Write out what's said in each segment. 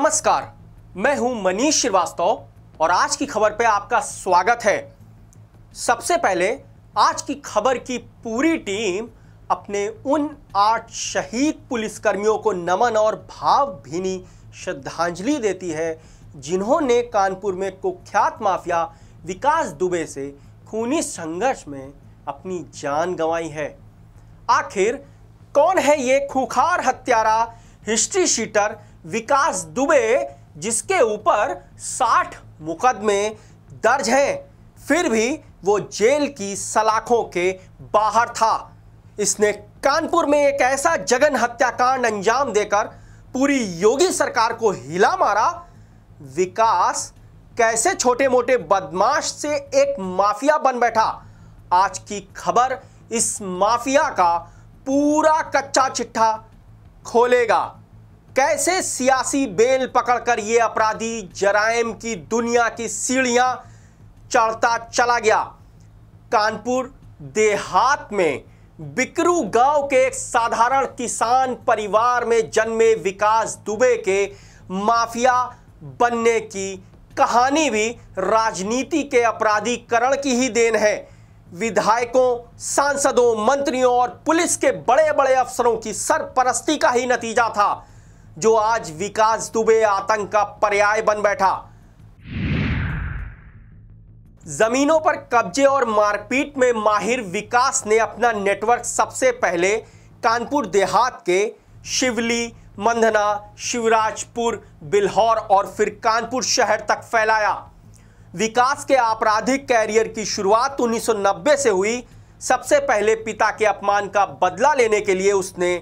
नमस्कार मैं हूं मनीष श्रीवास्तव और आज की खबर पे आपका स्वागत है सबसे पहले आज की खबर की पूरी टीम अपने उन आठ शहीद पुलिसकर्मियों को नमन और भावभीनी श्रद्धांजलि देती है जिन्होंने कानपुर में कुख्यात माफिया विकास दुबे से खूनी संघर्ष में अपनी जान गंवाई है आखिर कौन है ये खुखार हत्यारा हिस्ट्री शीटर विकास दुबे जिसके ऊपर 60 मुकदमे दर्ज हैं फिर भी वो जेल की सलाखों के बाहर था इसने कानपुर में एक ऐसा जगन हत्याकांड अंजाम देकर पूरी योगी सरकार को हिला मारा विकास कैसे छोटे मोटे बदमाश से एक माफिया बन बैठा आज की खबर इस माफिया का पूरा कच्चा चिट्ठा खोलेगा कैसे सियासी बेल पकड़कर ये अपराधी जराइम की दुनिया की सीढ़ियां चढ़ता चला गया कानपुर देहात में बिकरू गांव के एक साधारण किसान परिवार में जन्मे विकास दुबे के माफिया बनने की कहानी भी राजनीति के अपराधीकरण की ही देन है विधायकों सांसदों मंत्रियों और पुलिस के बड़े बड़े अफसरों की सरपरस्ती का ही नतीजा था जो आज विकास दुबे आतंक का पर्याय बन बैठा जमीनों पर कब्जे और मारपीट में माहिर विकास ने अपना नेटवर्क सबसे पहले कानपुर देहात के शिवली मंधना शिवराजपुर बिल्हौर और फिर कानपुर शहर तक फैलाया विकास के आपराधिक कैरियर की शुरुआत 1990 से हुई सबसे पहले पिता के अपमान का बदला लेने के लिए उसने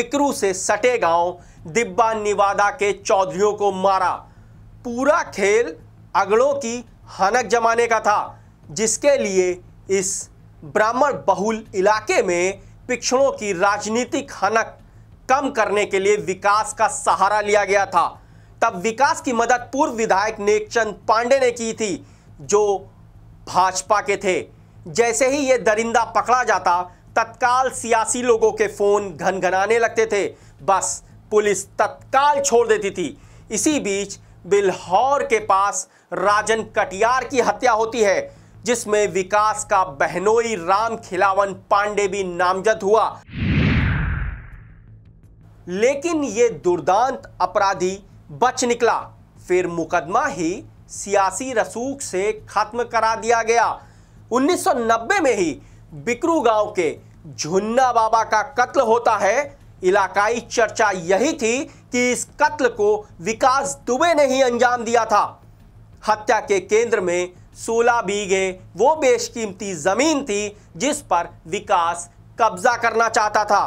बिक्रू से सटे गांव दिब्बा निवादा के चौधरीों को मारा पूरा खेल अगड़ों की हनक जमाने का था जिसके लिए इस ब्राह्मण बहुल इलाके में पिछड़ों की राजनीतिक हनक कम करने के लिए विकास का सहारा लिया गया था तब विकास की मदद पूर्व विधायक नेकचंद पांडे ने की थी जो भाजपा के थे जैसे ही ये दरिंदा पकड़ा जाता तत्काल सियासी लोगों के फोन घनघनाने लगते थे बस पुलिस तत्काल छोड़ देती थी इसी बीच बिल्हौर के पास राजन कटियार की हत्या होती है जिसमें विकास का बहनोई राम खिलावन पांडे भी नामजद हुआ लेकिन ये दुर्दांत अपराधी बच निकला फिर मुकदमा ही सियासी रसूख से खत्म करा दिया गया 1990 में ही बिकरू गांव के झुन्ना बाबा का कत्ल होता है इलाकाई चर्चा यही थी कि इस कत्ल को विकास दुबे ने ही अंजाम दिया था हत्या के केंद्र में सोलह बीघे वो बेशकीमती ज़मीन थी जिस पर विकास कब्जा करना चाहता था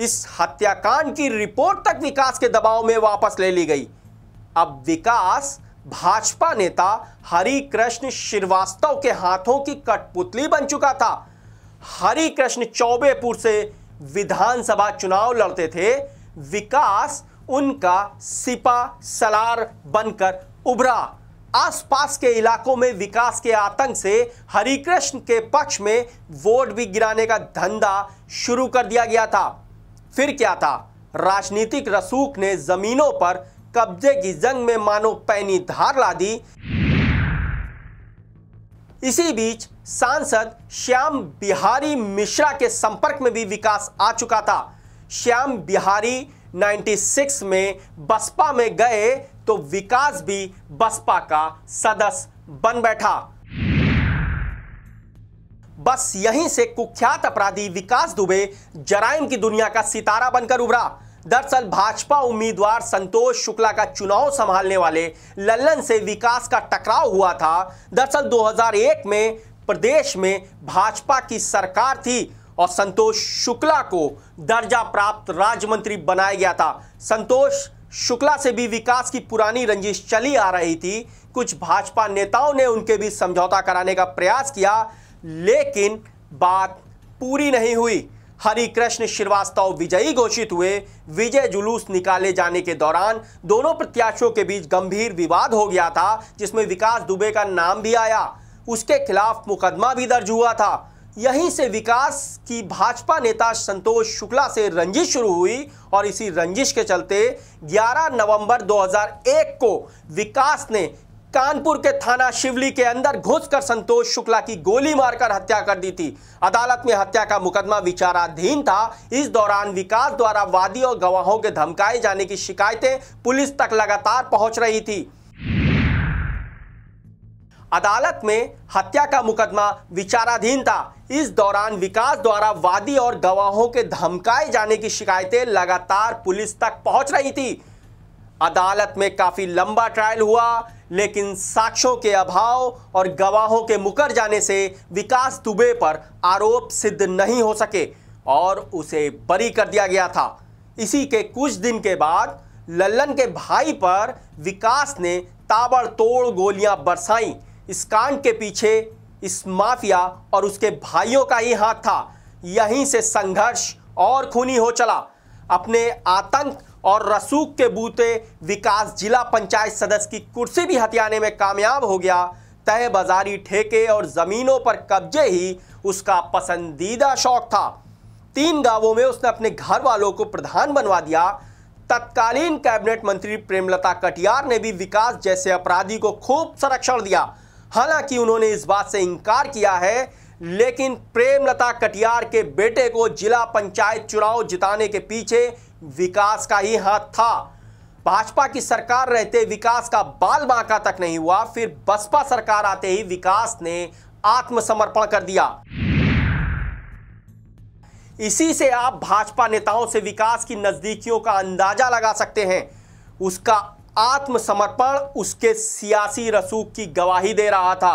इस हत्याकांड की रिपोर्ट तक विकास के दबाव में वापस ले ली गई अब विकास भाजपा नेता हरि कृष्ण श्रीवास्तव के हाथों की कठपुतली बन चुका था हरि कृष्ण चौबेपुर से विधानसभा चुनाव लड़ते थे विकास उनका सिपा सलार बनकर उभरा आसपास के इलाकों में विकास के आतंक से हरिकृष्ण के पक्ष में वोट भी गिराने का धंधा शुरू कर दिया गया था फिर क्या था राजनीतिक रसूख ने जमीनों पर कब्जे की जंग में मानो पैनी धार ला दी इसी बीच सांसद श्याम बिहारी मिश्रा के संपर्क में भी विकास आ चुका था श्याम बिहारी 96 में बसपा में गए तो विकास भी बसपा का सदस्य बन बैठा बस यहीं से कुख्यात अपराधी विकास दुबे जराइम की दुनिया का सितारा बनकर उभरा दरअसल भाजपा उम्मीदवार संतोष शुक्ला का चुनाव संभालने वाले लल्लन से विकास का टकराव हुआ था दरअसल 2001 में प्रदेश में भाजपा की सरकार थी और संतोष शुक्ला को दर्जा प्राप्त राज्य मंत्री बनाया गया था संतोष शुक्ला से भी विकास की पुरानी रंजिश चली आ रही थी कुछ भाजपा नेताओं ने उनके बीच समझौता कराने का प्रयास किया लेकिन बात पूरी नहीं हुई हरिकृष्ण श्रीवास्तव विजयी घोषित हुए विजय जुलूस निकाले जाने के दौरान दोनों प्रत्याशियों के बीच गंभीर विवाद हो गया था जिसमें विकास दुबे का नाम भी आया उसके खिलाफ मुकदमा भी दर्ज हुआ था यहीं से विकास की भाजपा नेता संतोष शुक्ला से रंजिश शुरू हुई और इसी रंजिश के चलते 11 नवंबर 2001 को विकास ने कानपुर के थाना शिवली के अंदर घुसकर संतोष शुक्ला की गोली मारकर हत्या कर दी थी अदालत में हत्या का मुकदमा विचाराधीन था इस दौरान विकास द्वारा वादी और गवाहों के धमकाए जाने की शिकायतें पुलिस तक लगातार पहुंच रही थी अदालत में हत्या का मुकदमा विचाराधीन था इस दौरान विकास द्वारा वादी और गवाहों के धमकाए जाने की शिकायतें लगातार पुलिस तक पहुंच रही थी अदालत में काफी लंबा ट्रायल हुआ लेकिन साक्ष्यों के अभाव और गवाहों के मुकर जाने से विकास दुबे पर आरोप सिद्ध नहीं हो सके और उसे बरी कर दिया गया था इसी के कुछ दिन के बाद लल्लन के भाई पर विकास ने ताबड़तोड़ गोलियां बरसाईं इस कांड के पीछे इस माफिया और उसके भाइयों का ही हाथ था यहीं से संघर्ष और खूनी हो चला अपने आतंक और रसूख के बूते विकास जिला पंचायत सदस्य की कुर्सी भी हथियाने में कामयाब हो गया तय बाजारी ठेके और ज़मीनों पर कब्जे ही उसका पसंदीदा शौक था तीन गांवों में उसने अपने घर वालों को प्रधान बनवा दिया तत्कालीन कैबिनेट मंत्री प्रेमलता कटियार ने भी विकास जैसे अपराधी को खूब संरक्षण दिया हालांकि उन्होंने इस बात से इनकार किया है लेकिन प्रेमलता कटियार के बेटे को जिला पंचायत चुनाव जिताने के पीछे विकास का ही हाथ था भाजपा की सरकार रहते विकास का बाल बांका तक नहीं हुआ फिर बसपा सरकार आते ही विकास ने आत्मसमर्पण कर दिया इसी से आप भाजपा नेताओं से विकास की नजदीकियों का अंदाजा लगा सकते हैं उसका आत्मसमर्पण उसके सियासी रसूख की गवाही दे रहा था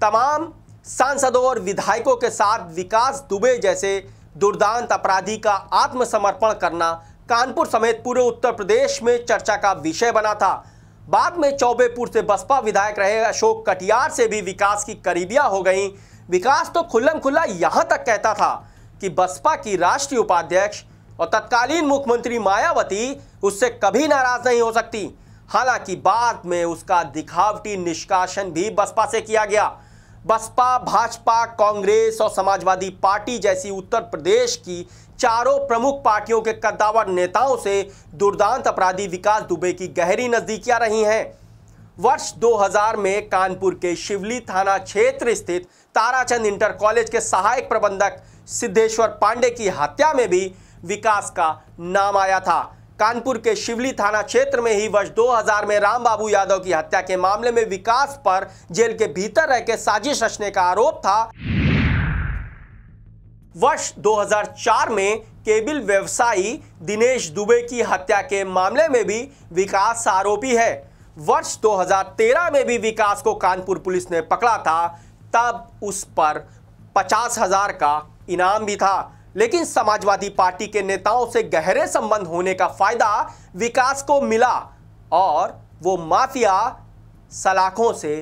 तमाम सांसदों और विधायकों के साथ विकास दुबे जैसे दुर्दांत अपराधी का आत्मसमर्पण करना कानपुर समेत पूरे उत्तर प्रदेश में चर्चा का विषय बना था बाद में चौबेपुर से बसपा विधायक रहे अशोक कटियार से भी विकास की करीबियां हो गई विकास तो खुल्लम खुल्ला यहाँ तक कहता था कि बसपा की राष्ट्रीय उपाध्यक्ष और तत्कालीन मुख्यमंत्री मायावती उससे कभी नाराज नहीं हो सकती हालांकि बाद में उसका दिखावटी निष्कासन भी बसपा से किया गया बसपा भाजपा कांग्रेस और समाजवादी पार्टी जैसी उत्तर प्रदेश की चारों प्रमुख पार्टियों के कद्दावर नेताओं से दुर्दांत अपराधी विकास दुबे की गहरी नजदीकियां रही हैं वर्ष 2000 में कानपुर के शिवली थाना क्षेत्र स्थित ताराचंद इंटर कॉलेज के सहायक प्रबंधक सिद्धेश्वर पांडे की हत्या में भी विकास का नाम आया था कानपुर के शिवली थाना क्षेत्र में ही वर्ष 2000 में रामबाबू यादव की हत्या के मामले में विकास पर जेल के भीतर रहकर साजिश रचने का आरोप था वर्ष 2004 में केबिल व्यवसायी दिनेश दुबे की हत्या के मामले में भी विकास आरोपी है वर्ष 2013 में भी विकास को कानपुर पुलिस ने पकड़ा था तब उस पर पचास हजार का इनाम भी था लेकिन समाजवादी पार्टी के नेताओं से गहरे संबंध होने का फायदा विकास को मिला और वो माफिया सलाखों से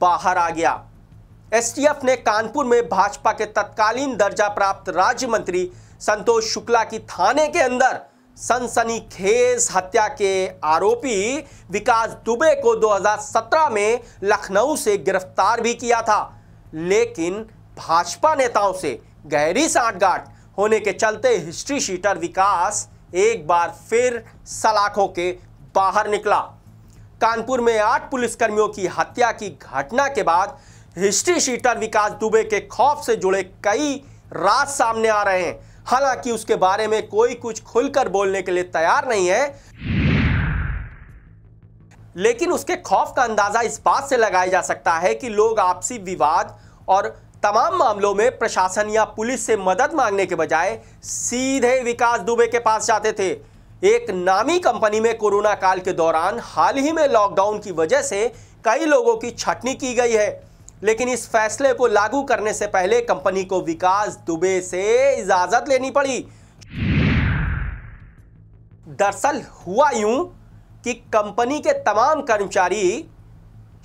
बाहर आ गया एसटीएफ ने कानपुर में भाजपा के तत्कालीन दर्जा प्राप्त राज्य मंत्री संतोष शुक्ला की थाने के अंदर सनसनीखेज हत्या के आरोपी विकास दुबे को 2017 में लखनऊ से गिरफ्तार भी किया था लेकिन भाजपा नेताओं से गहरी सांठगांठ होने के चलते हिस्ट्री शीटर विकास एक बार फिर सलाखों के बाहर निकला कानपुर में आठ पुलिसकर्मियों की हत्या की घटना के बाद हिस्ट्री शीटर विकास दुबे के खौफ से जुड़े कई राज सामने आ रहे हैं हालांकि उसके बारे में कोई कुछ खुलकर बोलने के लिए तैयार नहीं है लेकिन उसके खौफ का अंदाजा इस बात से लगाया जा सकता है कि लोग आपसी विवाद और तमाम मामलों में प्रशासन या पुलिस से मदद मांगने के बजाय सीधे विकास दुबे के पास जाते थे एक नामी कंपनी में कोरोना काल के दौरान हाल ही में लॉकडाउन की वजह से कई लोगों की छटनी की गई है लेकिन इस फैसले को लागू करने से पहले कंपनी को विकास दुबे से इजाजत लेनी पड़ी दरअसल हुआ यूं कि कंपनी के तमाम कर्मचारी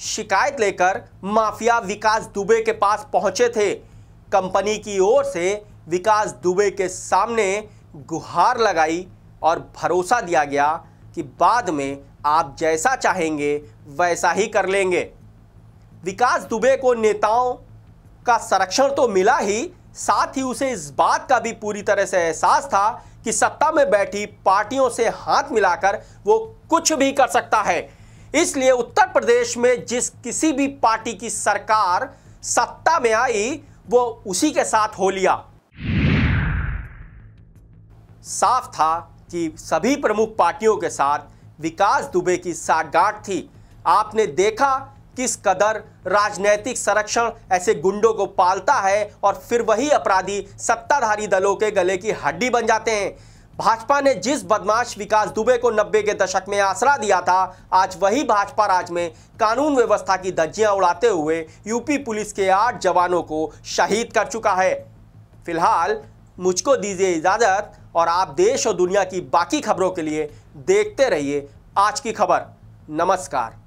शिकायत लेकर माफिया विकास दुबे के पास पहुंचे थे कंपनी की ओर से विकास दुबे के सामने गुहार लगाई और भरोसा दिया गया कि बाद में आप जैसा चाहेंगे वैसा ही कर लेंगे विकास दुबे को नेताओं का संरक्षण तो मिला ही साथ ही उसे इस बात का भी पूरी तरह से एहसास था कि सत्ता में बैठी पार्टियों से हाथ मिलाकर वो कुछ भी कर सकता है इसलिए उत्तर प्रदेश में जिस किसी भी पार्टी की सरकार सत्ता में आई वो उसी के साथ हो लिया साफ था कि सभी प्रमुख पार्टियों के साथ विकास दुबे की साठगांठ थी आपने देखा किस कदर राजनैतिक संरक्षण ऐसे गुंडों को पालता है और फिर वही अपराधी सत्ताधारी दलों के गले की हड्डी बन जाते हैं भाजपा ने जिस बदमाश विकास दुबे को नब्बे के दशक में आसरा दिया था आज वही भाजपा राज में कानून व्यवस्था की धज्जियां उड़ाते हुए यूपी पुलिस के आठ जवानों को शहीद कर चुका है फिलहाल मुझको दीजिए इजाज़त और आप देश और दुनिया की बाकी खबरों के लिए देखते रहिए आज की खबर नमस्कार